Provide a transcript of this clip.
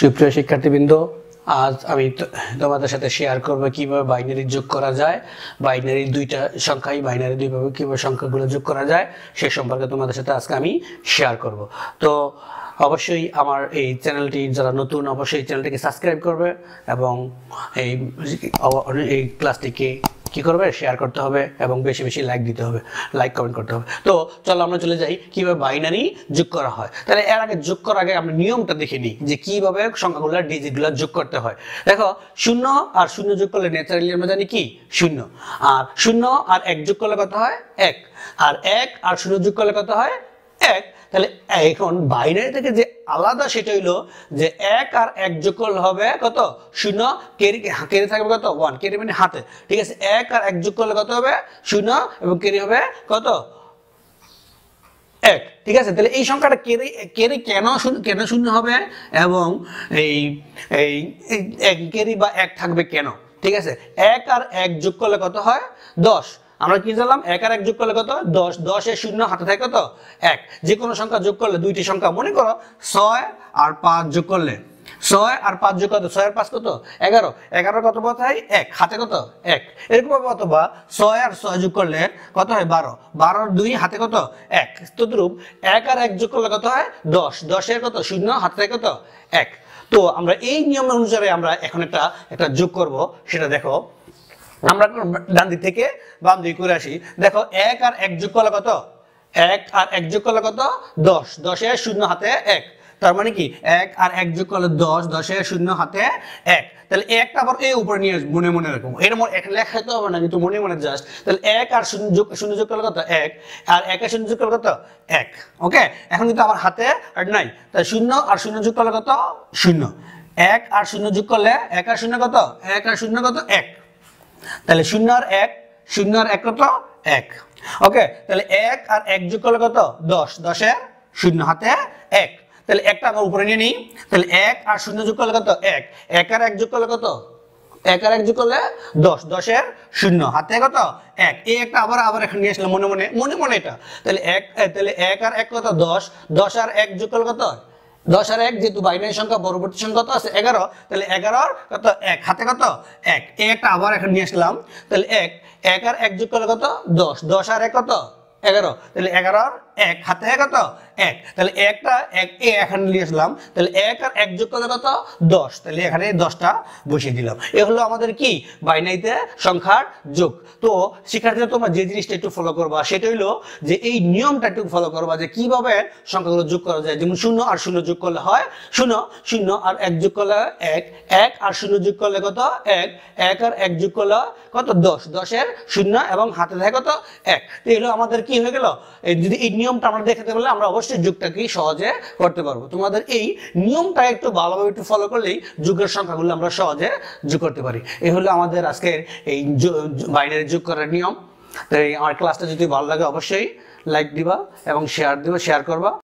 সুপ্রিয় শিক্ষার্থীবৃন্দ আজ আমি তোমাদের সাথে শেয়ার করব কিভাবে বাইনারি যোগ করা যায় বাইনারি দুইটা সংখ্যাই বাইনারি দুইভাবে কীভাবে সংখ্যাগুলো যোগ করা যায় সে সম্পর্কে তোমাদের সাথে আজকে আমি শেয়ার করব তো অবশ্যই আমার এই চ্যানেলটি যারা নতুন অবশ্যই চ্যানেলটিকে সাবস্ক্রাইব করবে এবং এই এই ক্লাসটিকে কি করবে শেয়ার করতে হবে এবং বেশি বেশি লাইক দিতে হবে লাইক কমেন্ট করতে হবে তো চলো আমরা চলে যাই কিভাবে বাইনারি যোগ করা হয় তাহলে এর আগে যোগ করার আগে আমরা নিয়মটা দেখে নিই যে কিভাবে সংখ্যাগুলো ডিজিটগুলো যোগ করতে হয় দেখো শূন্য আর শূন্য যোগ করলে ন্যাচারালি আমরা জানি কি শূন্য আর শূন্য আর এক যোগ করলে কত হয় এক আর এক আর শূন্য যোগ করলে কত হয় এক তাহলে এখন বাইনারি থেকে যে আলাদা সেটা হইলো যে এক আর এক করলে হবে কত শূন্য কেরি কেরি থাকবে কত ওয়ান কেরি মানে হাতে ঠিক আছে এক আর এক যোগ করলে কত হবে শূন্য এবং কেরি হবে কত এক ঠিক আছে তাহলে এই সংখ্যাটা কেরি কেরি কেন কেন শূন্য হবে এবং এই এই কেরি বা এক থাকবে কেন ঠিক আছে এক আর এক যোগ করলে কত হয় দশ আমরা কি জানলাম এক আর এক যোগ করলে কত দশ দশের শূন্য হাতে থাকে কত এক যে কোনো সংখ্যা যোগ করলে দুইটি সংখ্যা মনে করো ছয় আর পাঁচ যোগ করলে ছয় আর পাঁচ যোগ কত ছয় আর পাঁচ কত এগারো এগারো কত কথা এক হাতে কত এক এরকম ভাবে অথবা ছয় আর ছয় যোগ করলে কত হয় বারো বারোর দুই হাতে কত এক তদ্রুপ এক আর এক যোগ করলে কত হয় দশ দশের কত শূন্য হাতে কত এক তো আমরা এই নিয়ম অনুসারে আমরা এখন একটা একটা যোগ করব সেটা দেখো আমরা ডান দিক থেকে বাম দিক করে আসি দেখো এক আর এক যোগ করলে কত এক আর এক যোগ করলে কত দশ দশে শূন্য হাতে এক তার মানে কি এক আর এক যোগ করলে দশ দশে শূন্য হাতে এক তাহলে একটা আবার এই উপরে নিয়ে মনে মনে রাখবো এর মনে এক লেখা তো হবে না কিন্তু মনে মনে জাস্ট তাহলে এক আর শূন্য যোগ শূন্য যোগ করলে কত এক আর একে শূন্য যোগ করলে কত এক ওকে এখন কিন্তু আমার হাতে আর নাই তাই শূন্য আর শূন্য যোগ করলে কত শূন্য এক আর শূন্য যোগ করলে এক আর শূন্য কত এক আর শূন্য কত এক তাহলে শূন্য আর এক শূন্য আর এক কত এক ওকে তাহলে এক আর এক যোগ করলে কত দশ দশে শূন্য হাতে এক তাহলে একটা আমরা উপরে নিয়ে নিই তাহলে এক আর শূন্য যোগ করলে কত এক এক আর এক যোগ করলে কত এক আর এক যোগ করলে দশ দশের শূন্য হাতে কত এক এই একটা আবার আবার এখানে নিয়ে আসলাম মনে মনে মনে মনে এটা তাহলে এক তাহলে এক আর এক কত দশ দশ আর এক যোগ করলে কত দশ আর এক যেহেতু বাইনারি সংখ্যা পরবর্তী সংখ্যা তো আছে এগারো তাহলে এগারোর কত এক হাতে কত এক একটা আবার এখন নিয়ে আসলাম তাহলে এক এক আর এক যোগ করে কত দশ দশ আর এক কত এগারো তাহলে এগারো আর এক হাতে এক কত এক তাহলে একটা এক এ এখানে নিয়ে আসলাম তাহলে এক আর এক যোগ কত কত দশ তাহলে এখানে দশটা বসিয়ে দিলাম এ হলো আমাদের কি বাইনাইতে সংখ্যার যোগ তো শিক্ষার্থীরা তোমরা যে জিনিসটা একটু ফলো করবা সেটা হলো যে এই নিয়মটা একটু ফলো করবা যে কিভাবে সংখ্যাগুলো যোগ করা যায় যেমন শূন্য আর শূন্য যোগ করলে হয় শূন্য শূন্য আর এক যোগ করলে এক এক আর শূন্য যোগ করলে কত এক এক আর এক যোগ করলে কত দশ দশের শূন্য এবং হাতে থাকে কত এক এই হলো আমাদের কি কি হয়ে গেল যদি এই নিয়মটা আমরা দেখাতে পারলে আমরা অবশ্যই যুগটাকেই সহজে করতে পারবো তোমাদের এই নিয়মটা একটু ভালোভাবে একটু ফলো করলেই যুগের সংখ্যাগুলো আমরা সহজে যোগ করতে পারি এ হলো আমাদের আজকের এই বাইনারি যোগ করার নিয়ম তাই আমার ক্লাসটা যদি ভালো লাগে অবশ্যই লাইক দিবা এবং শেয়ার দিবা শেয়ার করবা